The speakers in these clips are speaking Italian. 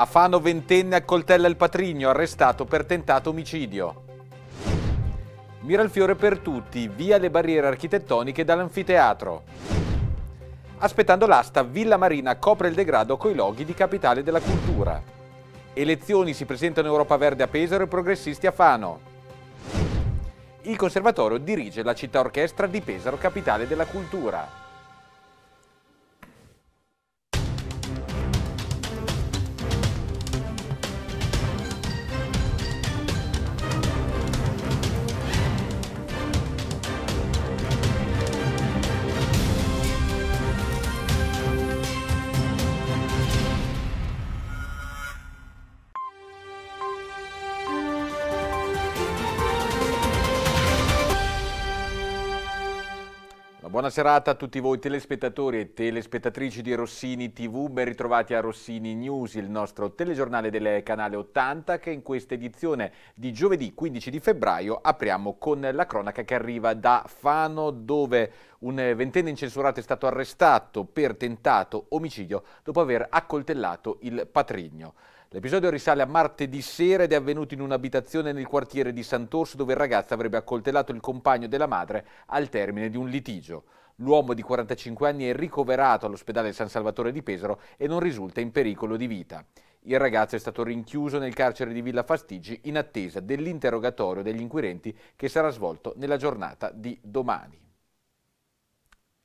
Afano ventenne accoltella il patrigno, arrestato per tentato omicidio. Miralfiore per tutti, via le barriere architettoniche dall'anfiteatro. Aspettando l'asta, Villa Marina copre il degrado coi loghi di capitale della cultura. Elezioni si presentano Europa Verde a Pesaro e progressisti a Fano. Il conservatorio dirige la città orchestra di Pesaro, capitale della cultura. Buona serata a tutti voi telespettatori e telespettatrici di Rossini TV, ben ritrovati a Rossini News, il nostro telegiornale del canale 80 che in questa edizione di giovedì 15 di febbraio apriamo con la cronaca che arriva da Fano dove un ventenne incensurato è stato arrestato per tentato omicidio dopo aver accoltellato il patrigno. L'episodio risale a martedì sera ed è avvenuto in un'abitazione nel quartiere di Sant'Orso dove il ragazzo avrebbe accoltellato il compagno della madre al termine di un litigio. L'uomo di 45 anni è ricoverato all'ospedale San Salvatore di Pesaro e non risulta in pericolo di vita. Il ragazzo è stato rinchiuso nel carcere di Villa Fastigi in attesa dell'interrogatorio degli inquirenti che sarà svolto nella giornata di domani.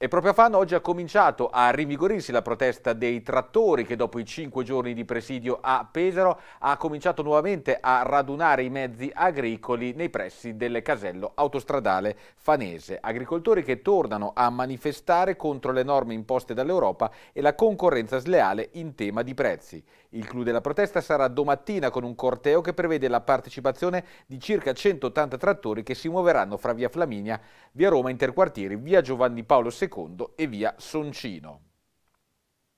E proprio a Fano oggi ha cominciato a rinvigorirsi la protesta dei trattori che dopo i cinque giorni di presidio a Pesaro ha cominciato nuovamente a radunare i mezzi agricoli nei pressi del casello autostradale fanese. Agricoltori che tornano a manifestare contro le norme imposte dall'Europa e la concorrenza sleale in tema di prezzi. Il clou della protesta sarà domattina con un corteo che prevede la partecipazione di circa 180 trattori che si muoveranno fra via Flaminia, via Roma Interquartieri, via Giovanni Paolo II e via Soncino.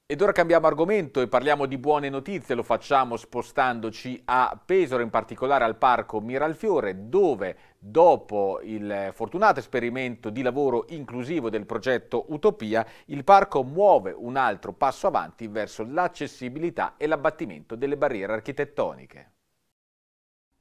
Ed ora cambiamo argomento e parliamo di buone notizie, lo facciamo spostandoci a Pesaro, in particolare al parco Miralfiore, dove Dopo il fortunato esperimento di lavoro inclusivo del progetto Utopia, il parco muove un altro passo avanti verso l'accessibilità e l'abbattimento delle barriere architettoniche.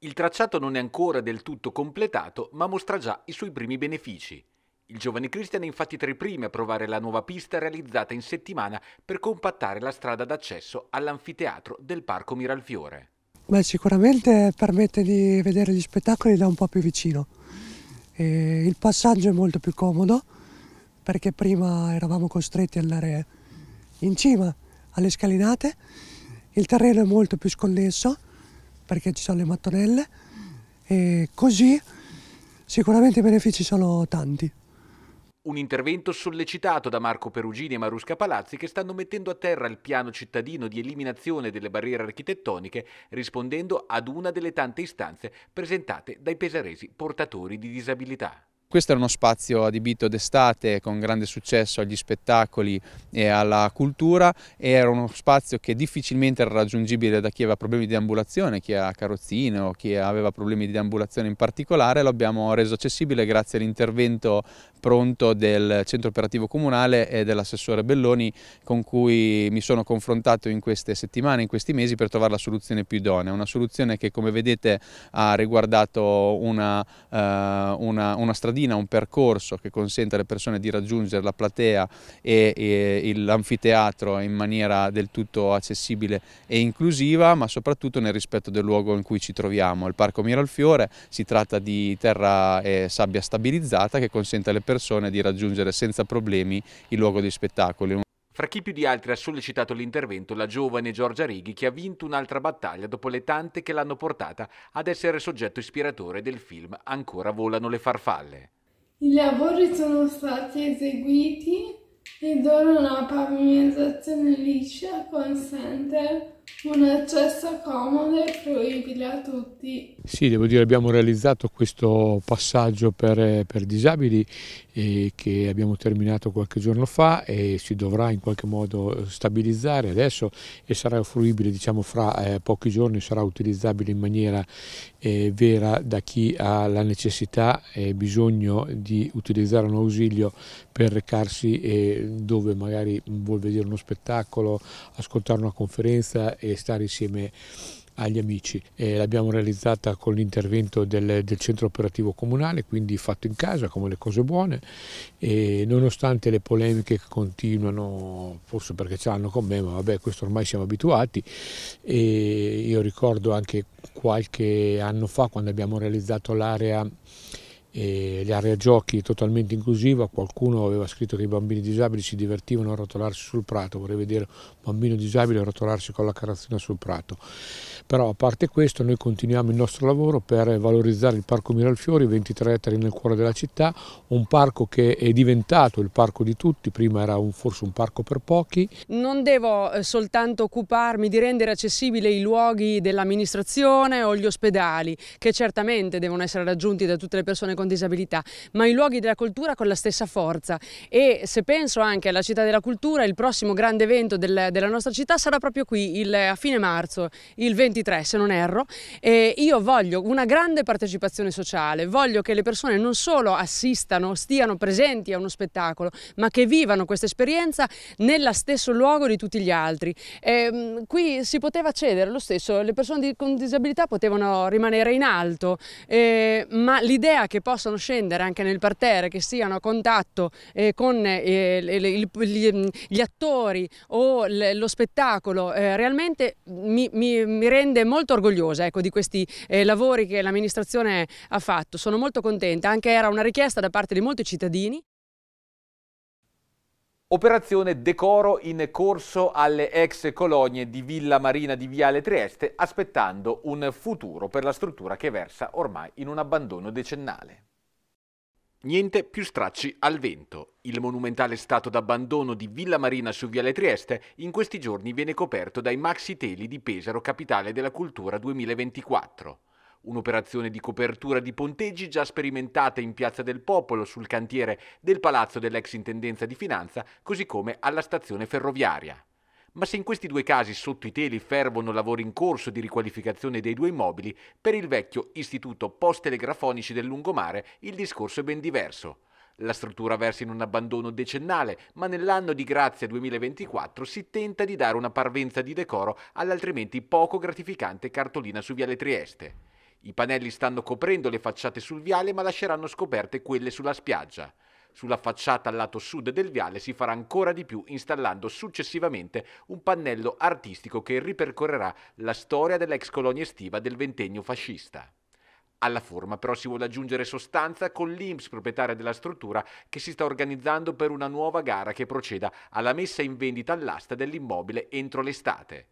Il tracciato non è ancora del tutto completato, ma mostra già i suoi primi benefici. Il giovane Christian è infatti tra i primi a provare la nuova pista realizzata in settimana per compattare la strada d'accesso all'anfiteatro del Parco Miralfiore. Beh, sicuramente permette di vedere gli spettacoli da un po' più vicino. E il passaggio è molto più comodo perché prima eravamo costretti ad andare in cima alle scalinate, il terreno è molto più sconnesso perché ci sono le mattonelle e così sicuramente i benefici sono tanti. Un intervento sollecitato da Marco Perugini e Marusca Palazzi che stanno mettendo a terra il piano cittadino di eliminazione delle barriere architettoniche rispondendo ad una delle tante istanze presentate dai pesaresi portatori di disabilità. Questo è uno spazio adibito d'estate con grande successo agli spettacoli e alla cultura e era uno spazio che difficilmente era raggiungibile da chi aveva problemi di ambulazione, chi ha carrozzine o chi aveva problemi di ambulazione in particolare, l'abbiamo reso accessibile grazie all'intervento pronto del centro operativo comunale e dell'assessore Belloni con cui mi sono confrontato in queste settimane, in questi mesi per trovare la soluzione più idonea, una soluzione che come vedete ha riguardato una, eh, una, una stradina defina un percorso che consente alle persone di raggiungere la platea e, e l'anfiteatro in maniera del tutto accessibile e inclusiva, ma soprattutto nel rispetto del luogo in cui ci troviamo. Il Parco Miralfiore si tratta di terra e sabbia stabilizzata che consente alle persone di raggiungere senza problemi il luogo dei spettacoli. Fra chi più di altri ha sollecitato l'intervento la giovane Giorgia Righi che ha vinto un'altra battaglia dopo le tante che l'hanno portata ad essere soggetto ispiratore del film Ancora volano le farfalle. I lavori sono stati eseguiti ed ora una pavimentazione liscia consente un accesso comodo e fruibile a tutti. Sì, devo dire abbiamo realizzato questo passaggio per, eh, per disabili eh, che abbiamo terminato qualche giorno fa e si dovrà in qualche modo stabilizzare adesso e sarà fruibile diciamo, fra eh, pochi giorni, sarà utilizzabile in maniera eh, vera da chi ha la necessità e bisogno di utilizzare un ausilio per recarsi eh, dove magari vuol vedere uno spettacolo, ascoltare una conferenza e stare insieme agli amici. Eh, l'abbiamo realizzata con l'intervento del, del, centro operativo comunale, quindi fatto in casa come le cose buone, e nonostante le polemiche che continuano, forse perché ce l'hanno con me, ma vabbè questo ormai siamo abituati, e io ricordo anche qualche anno fa quando abbiamo realizzato l'area l'area giochi totalmente inclusiva, qualcuno aveva scritto che i bambini disabili si divertivano a rotolarsi sul prato, vorrei vedere un bambino disabile rotolarsi con la carrozzina sul prato. Però a parte questo noi continuiamo il nostro lavoro per valorizzare il Parco Miralfiori, 23 ettari nel cuore della città, un parco che è diventato il parco di tutti, prima era un, forse un parco per pochi. Non devo eh, soltanto occuparmi di rendere accessibili i luoghi dell'amministrazione o gli ospedali, che certamente devono essere raggiunti da tutte le persone con disabilità, ma i luoghi della cultura con la stessa forza e se penso anche alla città della cultura, il prossimo grande evento del, della nostra città sarà proprio qui il, a fine marzo, il 20 23 se non erro, e io voglio una grande partecipazione sociale, voglio che le persone non solo assistano, stiano presenti a uno spettacolo, ma che vivano questa esperienza nello stesso luogo di tutti gli altri. E, ehm, qui si poteva cedere lo stesso, le persone con disabilità potevano rimanere in alto, eh, ma l'idea che possano scendere anche nel parterre, che siano a contatto eh, con eh, il, gli, gli, attori o lo spettacolo, eh, realmente mi, mi, mi rende rende molto orgogliosa ecco, di questi eh, lavori che l'amministrazione ha fatto. Sono molto contenta, anche era una richiesta da parte di molti cittadini. Operazione decoro in corso alle ex colonie di Villa Marina di Viale Trieste, aspettando un futuro per la struttura che versa ormai in un abbandono decennale. Niente più stracci al vento. Il monumentale stato d'abbandono di Villa Marina su Viale Trieste in questi giorni viene coperto dai maxi teli di Pesaro Capitale della Cultura 2024. Un'operazione di copertura di ponteggi già sperimentata in Piazza del Popolo sul cantiere del Palazzo dell'ex Intendenza di Finanza, così come alla stazione ferroviaria ma se in questi due casi sotto i teli fervono lavori in corso di riqualificazione dei due immobili, per il vecchio istituto post-telegrafonici del lungomare il discorso è ben diverso. La struttura versa in un abbandono decennale, ma nell'anno di grazia 2024 si tenta di dare una parvenza di decoro all'altrimenti poco gratificante cartolina su Viale Trieste. I pannelli stanno coprendo le facciate sul viale ma lasceranno scoperte quelle sulla spiaggia. Sulla facciata al lato sud del viale si farà ancora di più installando successivamente un pannello artistico che ripercorrerà la storia dell'ex colonia estiva del ventennio fascista. Alla forma però si vuole aggiungere sostanza con l'Inps proprietaria della struttura che si sta organizzando per una nuova gara che proceda alla messa in vendita all'asta dell'immobile entro l'estate.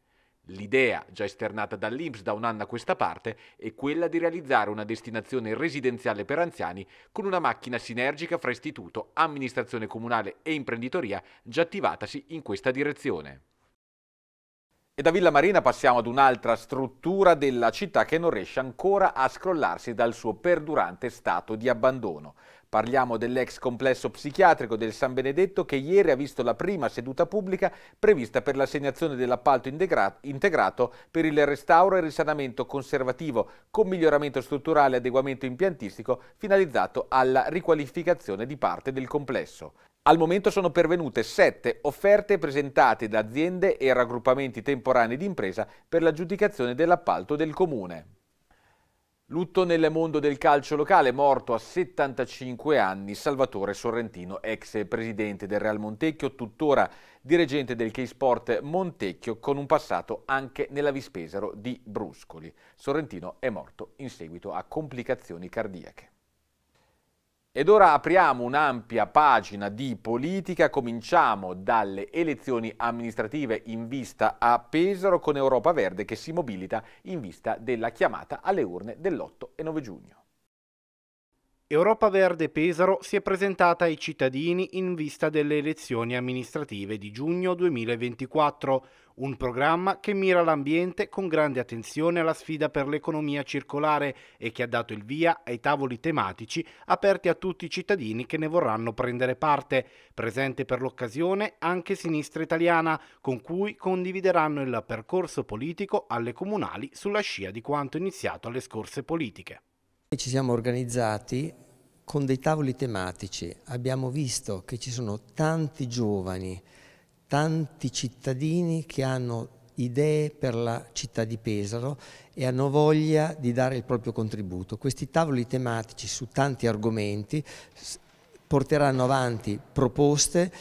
L'idea, già esternata dall'Inps da un anno a questa parte, è quella di realizzare una destinazione residenziale per anziani con una macchina sinergica fra istituto, amministrazione comunale e imprenditoria già attivatasi in questa direzione. E da Villa Marina passiamo ad un'altra struttura della città che non riesce ancora a scrollarsi dal suo perdurante stato di abbandono. Parliamo dell'ex complesso psichiatrico del San Benedetto che ieri ha visto la prima seduta pubblica prevista per l'assegnazione dell'appalto integrato per il restauro e risanamento conservativo con miglioramento strutturale e adeguamento impiantistico finalizzato alla riqualificazione di parte del complesso. Al momento sono pervenute sette offerte presentate da aziende e raggruppamenti temporanei di impresa per l'aggiudicazione dell'appalto del Comune. Lutto nel mondo del calcio locale, morto a 75 anni, Salvatore Sorrentino, ex presidente del Real Montecchio, tuttora dirigente del K-Sport Montecchio, con un passato anche nella Vispesero di Bruscoli. Sorrentino è morto in seguito a complicazioni cardiache. Ed ora apriamo un'ampia pagina di politica, cominciamo dalle elezioni amministrative in vista a Pesaro con Europa Verde che si mobilita in vista della chiamata alle urne dell'8 e 9 giugno. Europa Verde Pesaro si è presentata ai cittadini in vista delle elezioni amministrative di giugno 2024, un programma che mira l'ambiente con grande attenzione alla sfida per l'economia circolare e che ha dato il via ai tavoli tematici aperti a tutti i cittadini che ne vorranno prendere parte, presente per l'occasione anche Sinistra Italiana, con cui condivideranno il percorso politico alle comunali sulla scia di quanto iniziato alle scorse politiche. Ci siamo organizzati con dei tavoli tematici, abbiamo visto che ci sono tanti giovani, tanti cittadini che hanno idee per la città di Pesaro e hanno voglia di dare il proprio contributo. Questi tavoli tematici su tanti argomenti porteranno avanti proposte,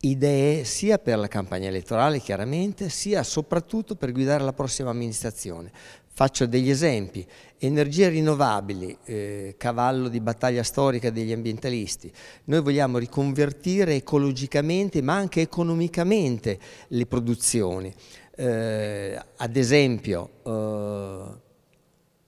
idee sia per la campagna elettorale chiaramente, sia soprattutto per guidare la prossima amministrazione. Faccio degli esempi, energie rinnovabili, eh, cavallo di battaglia storica degli ambientalisti, noi vogliamo riconvertire ecologicamente ma anche economicamente le produzioni, eh, ad esempio eh,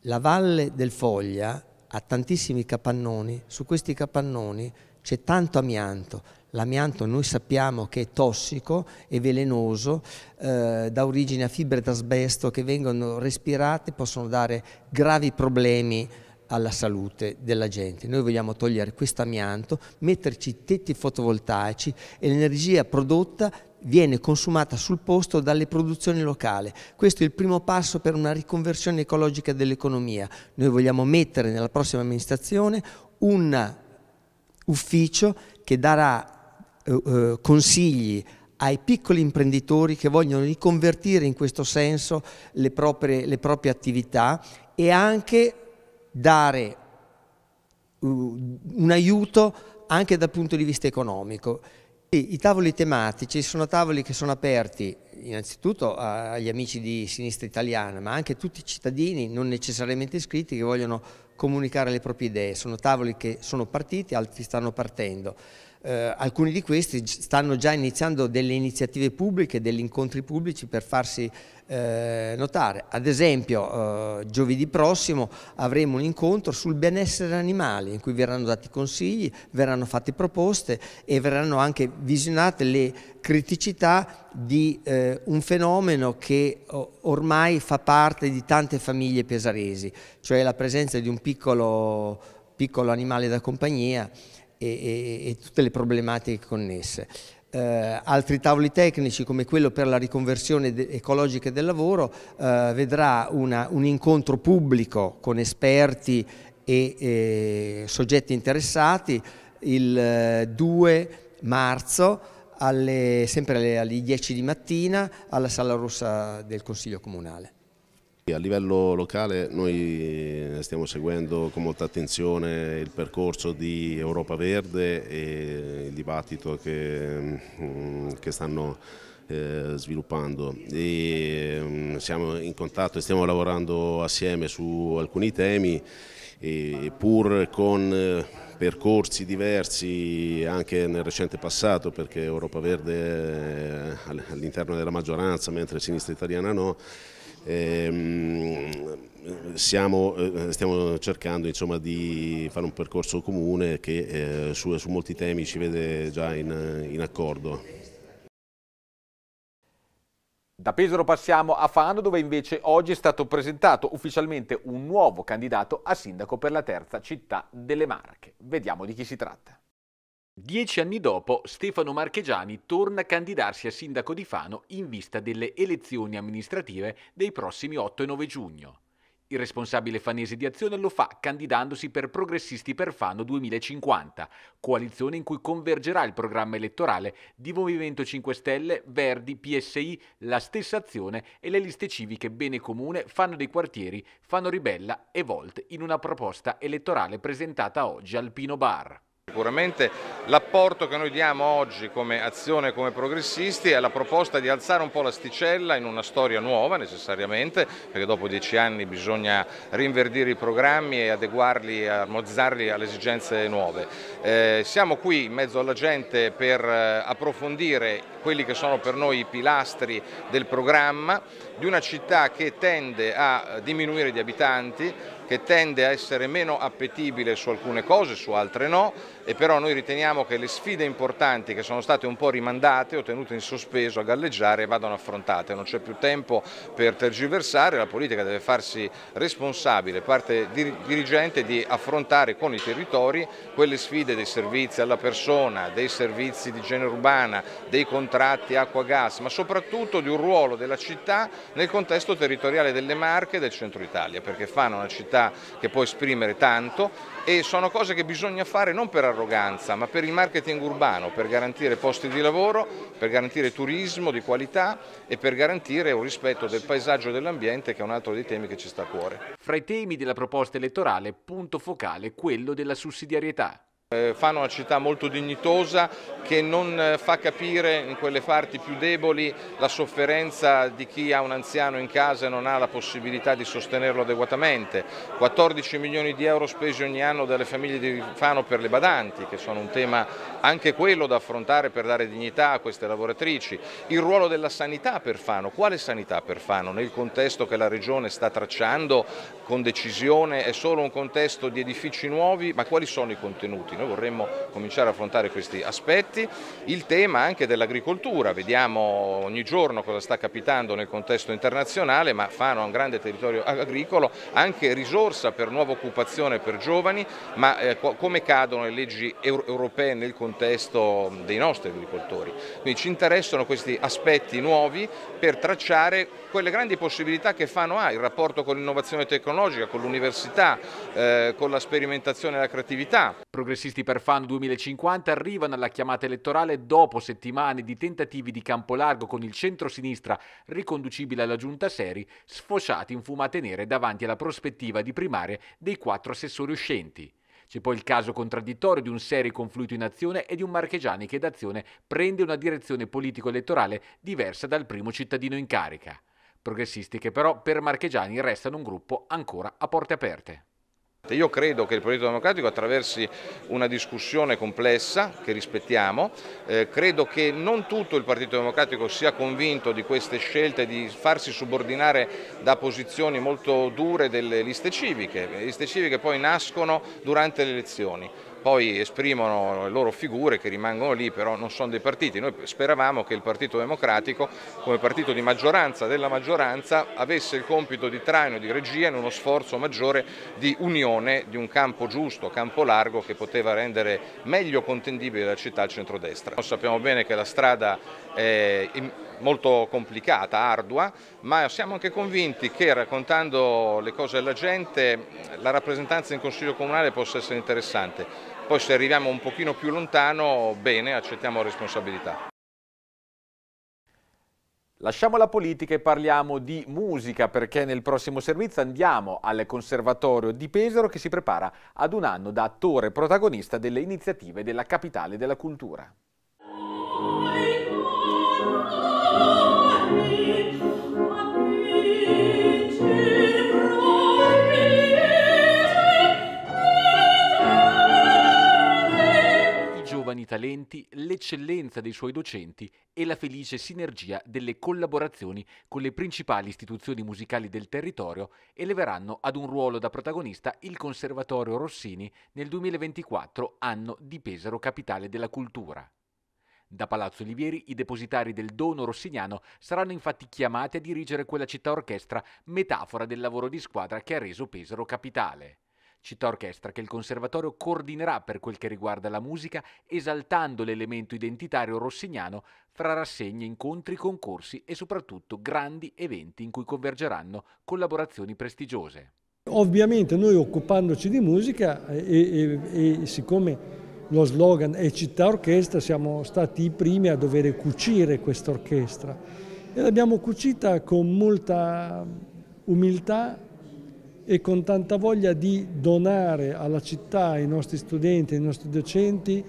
la valle del Foglia ha tantissimi capannoni, su questi capannoni c'è tanto amianto, L'amianto noi sappiamo che è tossico e velenoso, eh, dà origine a fibre d'asbesto che vengono respirate, possono dare gravi problemi alla salute della gente. Noi vogliamo togliere questo amianto, metterci tetti fotovoltaici e l'energia prodotta viene consumata sul posto dalle produzioni locali. Questo è il primo passo per una riconversione ecologica dell'economia. Noi vogliamo mettere nella prossima amministrazione un ufficio che darà eh, eh, consigli ai piccoli imprenditori che vogliono riconvertire in questo senso le proprie, le proprie attività e anche dare uh, un aiuto anche dal punto di vista economico. E I tavoli tematici sono tavoli che sono aperti innanzitutto agli amici di sinistra italiana, ma anche a tutti i cittadini non necessariamente iscritti che vogliono comunicare le proprie idee. Sono tavoli che sono partiti, altri stanno partendo. Eh, alcuni di questi stanno già iniziando delle iniziative pubbliche, degli incontri pubblici per farsi eh, notare. Ad esempio eh, giovedì prossimo avremo un incontro sul benessere animale in cui verranno dati consigli, verranno fatte proposte e verranno anche visionate le criticità di eh, un fenomeno che ormai fa parte di tante famiglie pesaresi, cioè la presenza di un piccolo, piccolo animale da compagnia e, e, e tutte le problematiche connesse. Eh, altri tavoli tecnici come quello per la riconversione de ecologica del lavoro eh, vedrà una, un incontro pubblico con esperti e, e soggetti interessati il 2 eh, marzo alle, sempre alle, alle 10 di mattina alla Sala Rossa del Consiglio Comunale. A livello locale noi stiamo seguendo con molta attenzione il percorso di Europa Verde e il dibattito che, mm, che stanno eh, sviluppando e, mm, siamo in contatto e stiamo lavorando assieme su alcuni temi e pur con eh, percorsi diversi anche nel recente passato perché Europa Verde all'interno della maggioranza mentre Sinistra Italiana no Ehm, siamo, eh, eh, stiamo cercando insomma, di fare un percorso comune che eh, su, su, molti temi ci vede già in, in accordo. Da Pesaro passiamo a Fano dove invece oggi è stato presentato ufficialmente un nuovo candidato a sindaco per la terza città delle Marche. Vediamo di chi si tratta. Dieci anni dopo, Stefano Marchegiani torna a candidarsi a sindaco di Fano in vista delle elezioni amministrative dei prossimi 8 e 9 giugno. Il responsabile fanese di azione lo fa candidandosi per Progressisti per Fano 2050, coalizione in cui convergerà il programma elettorale di Movimento 5 Stelle, Verdi, PSI, la stessa azione e le liste civiche Bene Comune, Fano dei Quartieri, Fano Ribella e Volt in una proposta elettorale presentata oggi al Pino Bar. Sicuramente l'apporto che noi diamo oggi come azione, come progressisti è la proposta di alzare un po' l'asticella in una storia nuova necessariamente, perché dopo dieci anni bisogna rinverdire i programmi e adeguarli, armonizzarli alle esigenze nuove. Eh, siamo qui in mezzo alla gente per eh, approfondire quelli che sono per noi i pilastri del programma di una città che tende a eh, diminuire gli abitanti, che tende a essere meno appetibile su alcune cose, su altre no, e però noi riteniamo che le sfide importanti che sono state un po' rimandate o tenute in sospeso a galleggiare vadano affrontate, non c'è più tempo per tergiversare, la politica deve farsi responsabile, parte dirigente di affrontare con i territori quelle sfide dei servizi alla persona, dei servizi di genere urbana, dei contratti acqua-gas, ma soprattutto di un ruolo della città nel contesto territoriale delle Marche e del centro Italia, perché fanno una città personalità che può esprimere tanto e sono cose che bisogna fare non per arroganza ma per il marketing urbano, per garantire posti di lavoro, per garantire turismo di qualità e per garantire un rispetto del paesaggio e dell'ambiente che è un altro dei temi che ci sta a cuore. Fra i temi della proposta elettorale, punto focale quello della sussidiarietà. Eh, Fano è una città molto dignitosa che non eh, fa capire in quelle parti più deboli la sofferenza di chi ha un anziano in casa e non ha la possibilità di sostenerlo adeguatamente. 14 milioni di euro spesi ogni anno dalle famiglie di Fano per le badanti, che sono un tema anche quello da affrontare per dare dignità a queste lavoratrici. Il ruolo della sanità per Fano, quale sanità per Fano? Nel contesto che la Regione sta tracciando con decisione è solo un contesto di edifici nuovi, ma quali sono i contenuti? noi vorremmo cominciare a affrontare questi aspetti. Il tema anche dell'agricoltura, vediamo ogni giorno cosa sta capitando nel contesto internazionale, ma Fano ha un grande territorio agricolo, anche risorsa per nuova occupazione per giovani, ma eh, come cadono le leggi europee nel contesto dei nostri agricoltori. Quindi ci interessano questi aspetti nuovi per tracciare quelle grandi possibilità che Fano ha, il rapporto con l'innovazione tecnologica, con l'università, eh, con la sperimentazione e la creatività. Progressisti per Fan 2050 arrivano alla chiamata elettorale dopo settimane di tentativi di campo largo con il centro-sinistra riconducibile alla giunta Seri, sfociati in fumate nere davanti alla prospettiva di primarie dei quattro assessori uscenti. C'è poi il caso contraddittorio di un Seri confluito in azione e di un Marchegiani che d'azione prende una direzione politico-elettorale diversa dal primo cittadino in carica. Progressisti che però per Marchegiani restano un gruppo ancora a porte aperte. Io credo che il Partito democratico attraversi una discussione complessa che rispettiamo, eh, credo che non tutto il Partito Democratico sia convinto di queste scelte di farsi subordinare da posizioni molto dure delle liste civiche, le liste civiche poi nascono durante le elezioni poi esprimono le loro figure che rimangono lì, però non sono dei partiti. Noi speravamo che il Partito Democratico, come partito di maggioranza della maggioranza, avesse il compito di traino di regia in uno sforzo maggiore di unione di un campo giusto, campo largo che poteva rendere meglio contendibile la città al centrodestra. Noi sappiamo bene che la strada è molto complicata, ardua, ma siamo anche convinti che raccontando le cose alla gente la rappresentanza in Consiglio Comunale possa essere interessante. Poi se arriviamo un pochino più lontano, bene, accettiamo responsabilità. Lasciamo la politica e parliamo di musica perché nel prossimo servizio andiamo al Conservatorio di Pesaro che si prepara ad un anno da attore protagonista delle iniziative della capitale della cultura. giovani talenti, l'eccellenza dei suoi docenti e la felice sinergia delle collaborazioni con le principali istituzioni musicali del territorio eleveranno ad un ruolo da protagonista il Conservatorio Rossini nel 2024, anno di Pesaro Capitale della Cultura. Da Palazzo Olivieri i depositari del dono rossiniano saranno infatti chiamati a dirigere quella città orchestra, metafora del lavoro di squadra che ha reso Pesaro capitale città orchestra che il Conservatorio coordinerà per quel che riguarda la musica, esaltando l'elemento identitario rossignano fra rassegne, incontri, concorsi e soprattutto grandi eventi in cui convergeranno collaborazioni prestigiose. Ovviamente noi occupandoci di musica eh, e, e, e siccome lo slogan è città orchestra, siamo stati i primi a dover cucire questa orchestra e l'abbiamo cucita con molta umiltà, e con tanta voglia di donare alla città, ai nostri studenti, ai nostri docenti,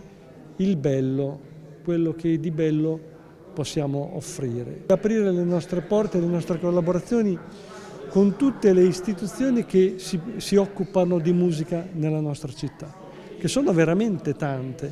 il bello, quello che di bello possiamo offrire. Aprire le nostre porte, le nostre collaborazioni con tutte le istituzioni che si, si occupano di musica nella nostra città, che sono veramente tante.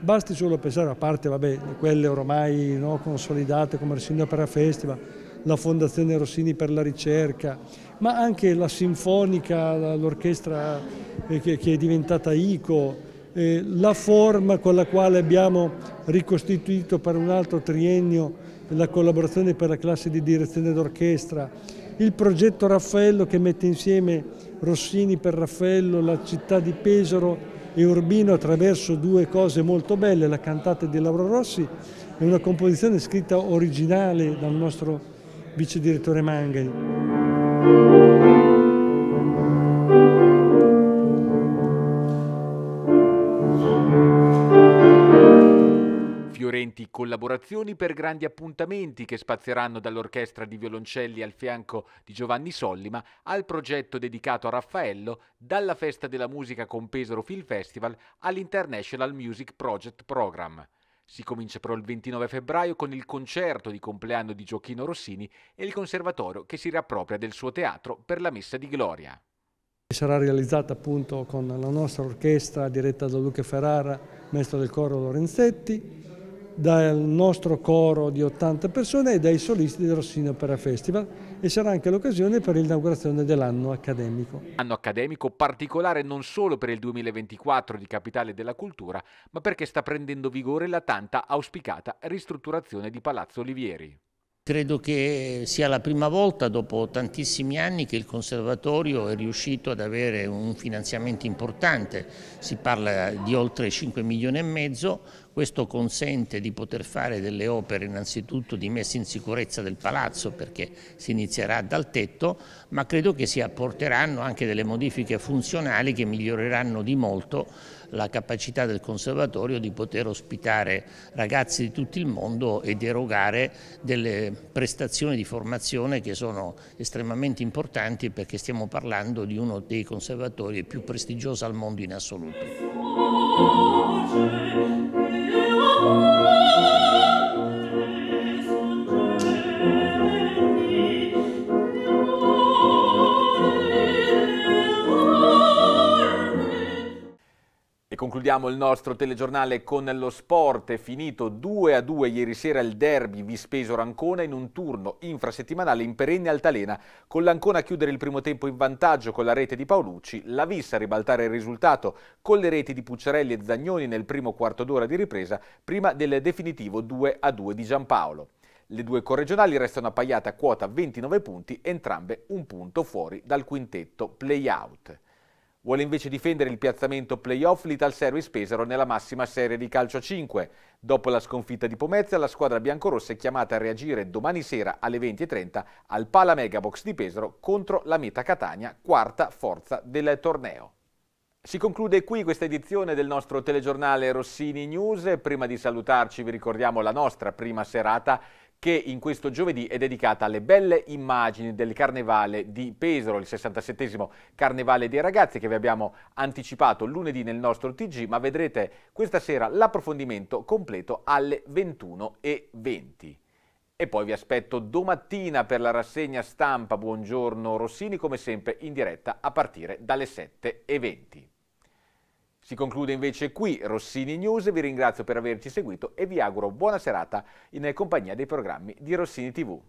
Basti solo pensare, a parte vabbè, quelle ormai no, consolidate come il Signore Opera Festival, la Fondazione Rossini per la ricerca, ma anche la Sinfonica, l'orchestra eh, che è diventata ICO, eh, la forma con la quale abbiamo ricostituito per un altro triennio la collaborazione per la classe di direzione d'orchestra, il progetto Raffaello che mette insieme Rossini per Raffaello, la città di Pesaro e Urbino attraverso due cose molto belle, la cantata di Lauro Rossi è una composizione scritta originale dal nostro vice direttore Manghi. fiorenti collaborazioni per grandi appuntamenti che spazieranno dall'orchestra di violoncelli al fianco di Giovanni Sollima al progetto dedicato a Raffaello, dalla festa della musica con Pesaro Film Festival all'International Music Project Program. Si comincia però il 29 febbraio con il concerto di compleanno di Giochino Rossini e il conservatorio che si riappropria del suo teatro per la messa di gloria. Sarà realizzata appunto con la nostra orchestra diretta da Luca Ferrara, maestro del coro Lorenzetti, dal nostro coro di 80 persone e dai solisti del Rossini Opera Festival e sarà anche l'occasione per l'inaugurazione dell'anno accademico. Anno accademico particolare non solo per il 2024 di Capitale della Cultura, ma perché sta prendendo vigore la tanta auspicata ristrutturazione di Palazzo Olivieri. Credo che sia la prima volta dopo tantissimi anni che il conservatorio è riuscito ad avere un finanziamento importante, si parla di oltre 5 milioni e mezzo, questo consente di poter fare delle opere innanzitutto di messa in sicurezza del palazzo perché si inizierà dal tetto, ma credo che si apporteranno anche delle modifiche funzionali che miglioreranno di molto la capacità del conservatorio di poter ospitare ragazzi di tutto il mondo ed erogare delle prestazioni di formazione che sono estremamente importanti perché stiamo parlando di uno dei conservatori più prestigiosi al mondo in assoluto. concludiamo il nostro telegiornale con lo sport. È finito 2 a 2 ieri sera il derby Vispeso-Rancona in un turno infrasettimanale in perenne altalena. Con l'Ancona a chiudere il primo tempo in vantaggio con la rete di Paolucci, la Vissa a ribaltare il risultato con le reti di Pucciarelli e Zagnoni nel primo quarto d'ora di ripresa, prima del definitivo 2 a 2 di Giampaolo. Le due corregionali restano appaiate a quota 29 punti, entrambe un punto fuori dal quintetto play-out. Vuole invece difendere il piazzamento playoff l'Ital Service Pesaro nella massima serie di calcio 5. Dopo la sconfitta di Pomezia, la squadra biancorossa è chiamata a reagire domani sera alle 20.30 al Pala Megabox di Pesaro contro la Meta Catania, quarta forza del torneo. Si conclude qui questa edizione del nostro telegiornale Rossini News. Prima di salutarci vi ricordiamo la nostra prima serata che in questo giovedì è dedicata alle belle immagini del carnevale di Pesaro, il 67 carnevale dei ragazzi che vi abbiamo anticipato lunedì nel nostro TG, ma vedrete questa sera l'approfondimento completo alle 21.20. E poi vi aspetto domattina per la rassegna stampa Buongiorno Rossini, come sempre in diretta a partire dalle 7.20. Si conclude invece qui Rossini News, vi ringrazio per averci seguito e vi auguro buona serata in compagnia dei programmi di Rossini TV.